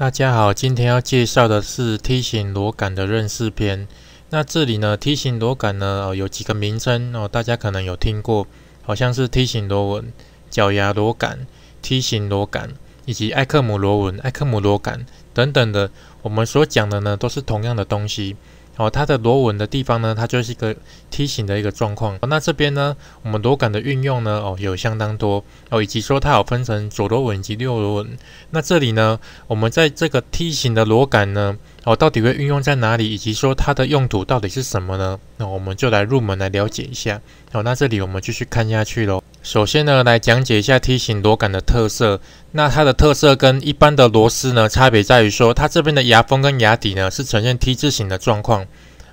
大家好，今天要介绍的是梯形螺杆的认识篇。那这里呢，梯形螺杆呢，有几个名称哦，大家可能有听过，好像是梯形螺纹、角牙螺杆、梯形螺杆以及艾克姆螺纹、艾克姆螺杆等等的。我们所讲的呢，都是同样的东西。哦，它的螺纹的地方呢，它就是一个梯形的一个状况。哦，那这边呢，我们螺杆的运用呢，哦，有相当多哦，以及说它有分成左螺纹及右螺纹。那这里呢，我们在这个梯形的螺杆呢，哦，到底会运用在哪里，以及说它的用途到底是什么呢？那我们就来入门来了解一下。哦，那这里我们继续看下去喽。首先呢，来讲解一下梯形螺杆的特色。那它的特色跟一般的螺丝呢，差别在于说，它这边的牙峰跟牙底呢，是呈现 T 字形的状况。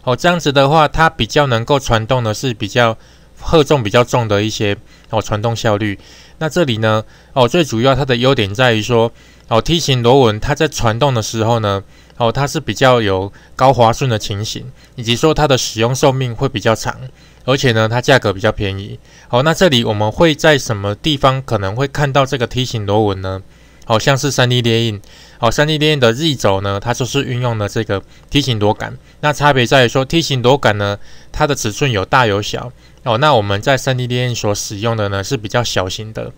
哦，这样子的话，它比较能够传动的是比较荷重比较重的一些哦，传动效率。那这里呢，哦，最主要它的优点在于说，哦，梯形螺纹它在传动的时候呢，哦，它是比较有高滑顺的情形，以及说它的使用寿命会比较长。而且呢，它价格比较便宜。好，那这里我们会在什么地方可能会看到这个梯形螺纹呢？好像是三 D 列印。好，三 D 列印的 Z 轴呢，它就是运用了这个梯形螺杆。那差别在于说，梯形螺杆呢，它的尺寸有大有小。哦，那我们在三 D 列印所使用的呢是比较小型的。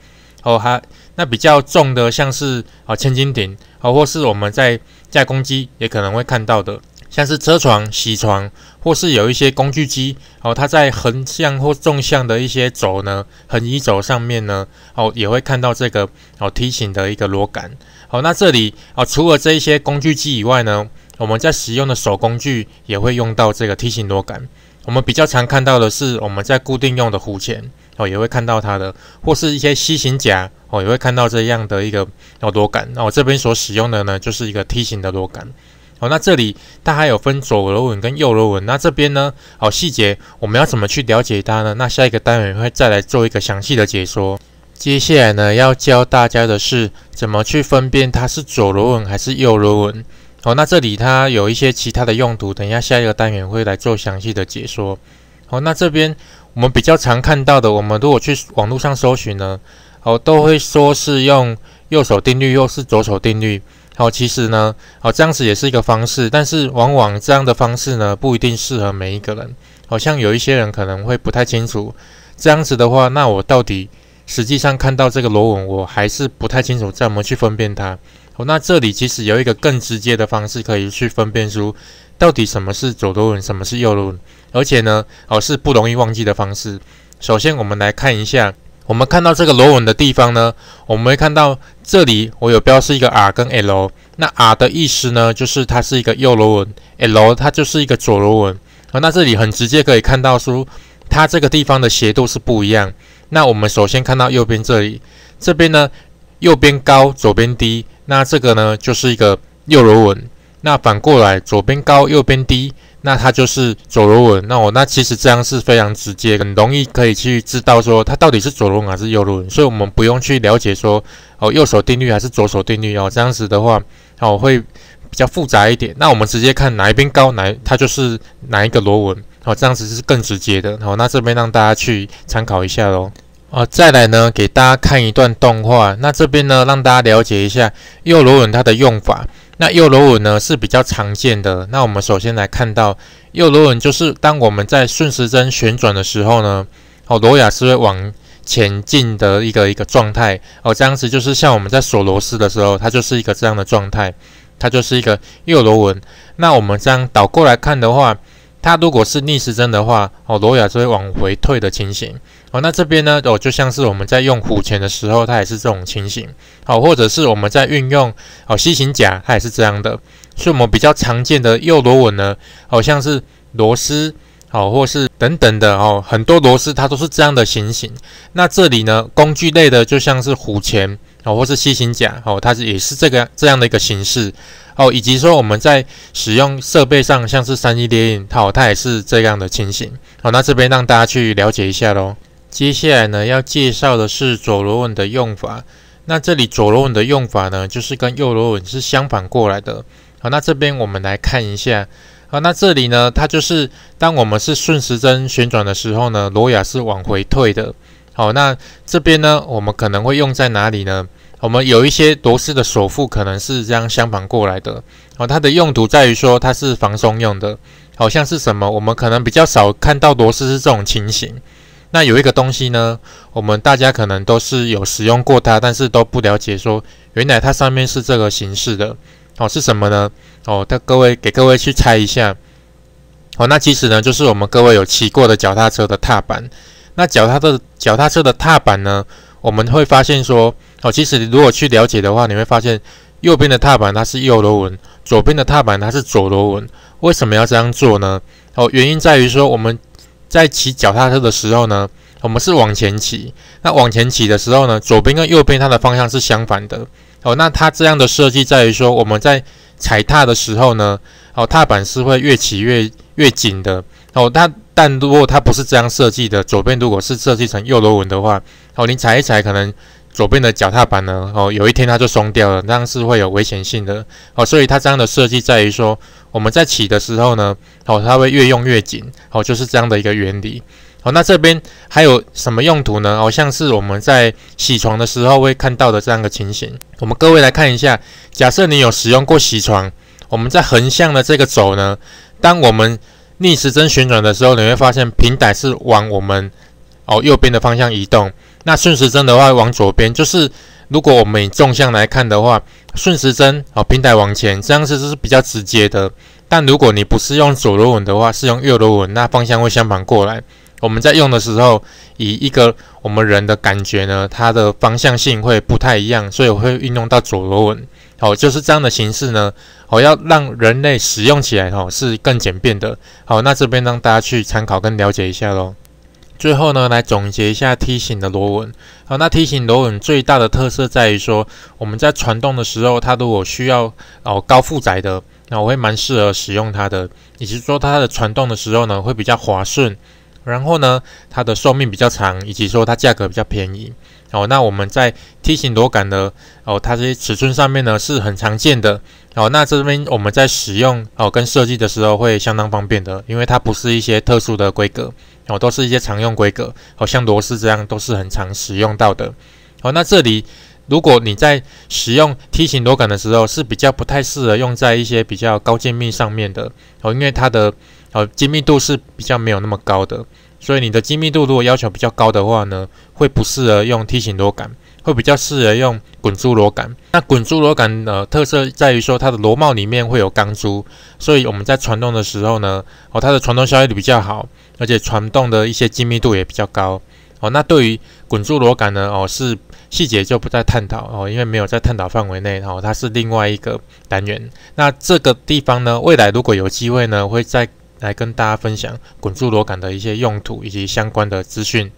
哦，它那比较重的，像是哦千斤顶，哦或是我们在架公机也可能会看到的。像是车床、铣床，或是有一些工具机，哦，它在横向或纵向的一些轴呢，横移轴上面呢，哦，也会看到这个哦梯形的一个螺杆。哦，那这里哦，除了这一些工具机以外呢，我们在使用的手工具也会用到这个梯形螺杆。我们比较常看到的是我们在固定用的虎钳，哦，也会看到它的，或是一些 T 型夹，哦，也会看到这样的一个哦螺杆。那我这边所使用的呢，就是一个梯形的螺杆。好，那这里它还有分左螺纹跟右螺纹。那这边呢，好细节我们要怎么去了解它呢？那下一个单元会再来做一个详细的解说。接下来呢，要教大家的是怎么去分辨它是左螺纹还是右螺纹。好，那这里它有一些其他的用途，等一下下一个单元会来做详细的解说。好，那这边我们比较常看到的，我们如果去网络上搜寻呢，哦，都会说是用右手定律，又是左手定律。好，其实呢，好这样子也是一个方式，但是往往这样的方式呢，不一定适合每一个人。好像有一些人可能会不太清楚，这样子的话，那我到底实际上看到这个螺纹，我还是不太清楚怎么去分辨它。哦，那这里其实有一个更直接的方式，可以去分辨出到底什么是左螺纹，什么是右螺纹，而且呢，哦是不容易忘记的方式。首先，我们来看一下。我们看到这个螺纹的地方呢，我们会看到这里我有标示一个 R 跟 L。那 R 的意思呢，就是它是一个右螺纹，L 它就是一个左螺纹。啊，那这里很直接可以看到说，它这个地方的斜度是不一样。那我们首先看到右边这里，这边呢右边高，左边低，那这个呢就是一个右螺纹。那反过来，左边高，右边低。那它就是左螺纹，那我那其实这样是非常直接，很容易可以去知道说它到底是左螺纹还是右螺纹，所以我们不用去了解说哦右手定律还是左手定律哦，这样子的话哦会比较复杂一点。那我们直接看哪一边高哪，它就是哪一个螺纹哦，这样子是更直接的哦。那这边让大家去参考一下喽。啊，再来呢给大家看一段动画，那这边呢让大家了解一下右螺纹它的用法。那右螺纹呢是比较常见的。那我们首先来看到右螺纹，就是当我们在顺时针旋转的时候呢，哦，螺牙是会往前进的一个一个状态。哦，这样子就是像我们在锁螺丝的时候，它就是一个这样的状态，它就是一个右螺纹。那我们这样倒过来看的话。它如果是逆时针的话，哦，罗牙就会往回退的情形。哦，那这边呢，哦，就像是我们在用虎钳的时候，它也是这种情形。好，或者是我们在运用哦西型夹，它也是这样的。所以，我们比较常见的右螺纹呢，好像是螺丝，好，或是等等的哦，很多螺丝它都是这样的情形。那这里呢，工具类的就像是虎钳。哦，或是楔形甲哦，它是也是这个这样的一个形式哦，以及说我们在使用设备上，像是三级猎印套，它也是这样的情形哦。那这边让大家去了解一下喽。接下来呢，要介绍的是左螺纹的用法。那这里左螺纹的用法呢，就是跟右螺纹是相反过来的。好，那这边我们来看一下。好，那这里呢，它就是当我们是顺时针旋转的时候呢，螺牙是往回退的。好，那这边呢，我们可能会用在哪里呢？我们有一些螺丝的锁付可能是这样相反过来的哦。它的用途在于说它是防松用的，好像是什么？我们可能比较少看到螺丝是这种情形。那有一个东西呢，我们大家可能都是有使用过它，但是都不了解说原来它上面是这个形式的哦？是什么呢？哦，那各位给各位去猜一下哦。那其实呢，就是我们各位有骑过的脚踏车的踏板。那脚踏的脚踏车的踏板呢，我们会发现说。哦，其实如果去了解的话，你会发现右边的踏板它是右螺纹，左边的踏板它是左螺纹。为什么要这样做呢？哦，原因在于说我们在骑脚踏车的时候呢，我们是往前骑。那往前骑的时候呢，左边跟右边它的方向是相反的。哦，那它这样的设计在于说我们在踩踏的时候呢，哦，踏板是会越骑越越紧的。哦，它但如果它不是这样设计的，左边如果是设计成右螺纹的话，哦，你踩一踩可能。左边的脚踏板呢？哦，有一天它就松掉了，那样是会有危险性的。哦，所以它这样的设计在于说，我们在起的时候呢，哦，它会越用越紧。哦，就是这样的一个原理。哦，那这边还有什么用途呢？哦，像是我们在起床的时候会看到的这样的情形。我们各位来看一下，假设你有使用过起床，我们在横向的这个轴呢，当我们逆时针旋转的时候，你会发现平台是往我们哦右边的方向移动。那顺时针的话，往左边就是如果我们以纵向来看的话，顺时针哦，平台往前这样子是比较直接的。但如果你不是用左螺纹的话，是用右螺纹，那方向会相反过来。我们在用的时候，以一个我们人的感觉呢，它的方向性会不太一样，所以我会运用到左螺纹。好，就是这样的形式呢。哦，要让人类使用起来哦，是更简便的。好，那这边让大家去参考跟了解一下喽。最后呢，来总结一下梯形的螺纹。好，那梯形螺纹最大的特色在于说，我们在传动的时候，它如果需要哦高负载的，那我会蛮适合使用它的。以及说它的传动的时候呢，会比较滑顺。然后呢，它的寿命比较长，以及说它价格比较便宜。哦，那我们在梯形螺杆的哦，它这些尺寸上面呢是很常见的。哦，那这边我们在使用哦跟设计的时候会相当方便的，因为它不是一些特殊的规格。哦，都是一些常用规格，哦，像螺丝这样都是很常使用到的。哦，那这里如果你在使用梯形螺杆的时候，是比较不太适合用在一些比较高精密上面的。哦，因为它的哦精密度是比较没有那么高的，所以你的精密度如果要求比较高的话呢，会不适合用梯形螺杆。会比较适合用滚珠螺杆。那滚珠螺杆的特色在于说它的螺帽里面会有钢珠，所以我们在传动的时候呢，哦，它的传动效率比较好，而且传动的一些精密度也比较高。哦，那对于滚珠螺杆呢，哦，是细节就不再探讨哦，因为没有在探讨范围内哦，它是另外一个单元。那这个地方呢，未来如果有机会呢，会再来跟大家分享滚珠螺杆的一些用途以及相关的资讯。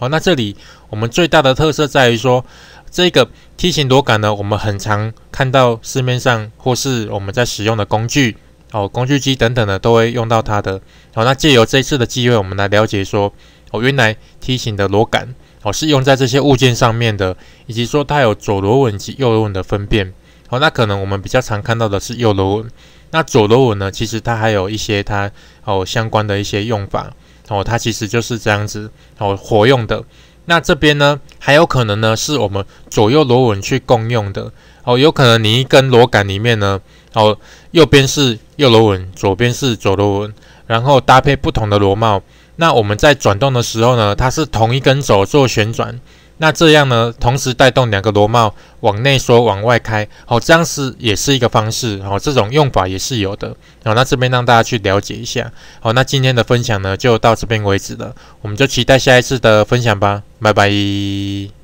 好，那这里我们最大的特色在于说，这个梯形螺杆呢，我们很常看到市面上或是我们在使用的工具，哦，工具机等等的都会用到它的。好，那借由这次的机会，我们来了解说，哦，原来梯形的螺杆哦是用在这些物件上面的，以及说它有左螺纹及右螺纹的分辨。好，那可能我们比较常看到的是右螺纹，那左螺纹呢，其实它还有一些它哦相关的一些用法。哦，它其实就是这样子哦，活用的。那这边呢，还有可能呢，是我们左右螺纹去共用的哦。有可能你一根螺杆里面呢，哦，右边是右螺纹，左边是左螺纹，然后搭配不同的螺帽。那我们在转动的时候呢，它是同一根轴做旋转。那这样呢，同时带动两个螺帽往内缩、往外开，好，这样是也是一个方式，好，这种用法也是有的，好，那这边让大家去了解一下。好，那今天的分享呢，就到这边为止了，我们就期待下一次的分享吧，拜拜。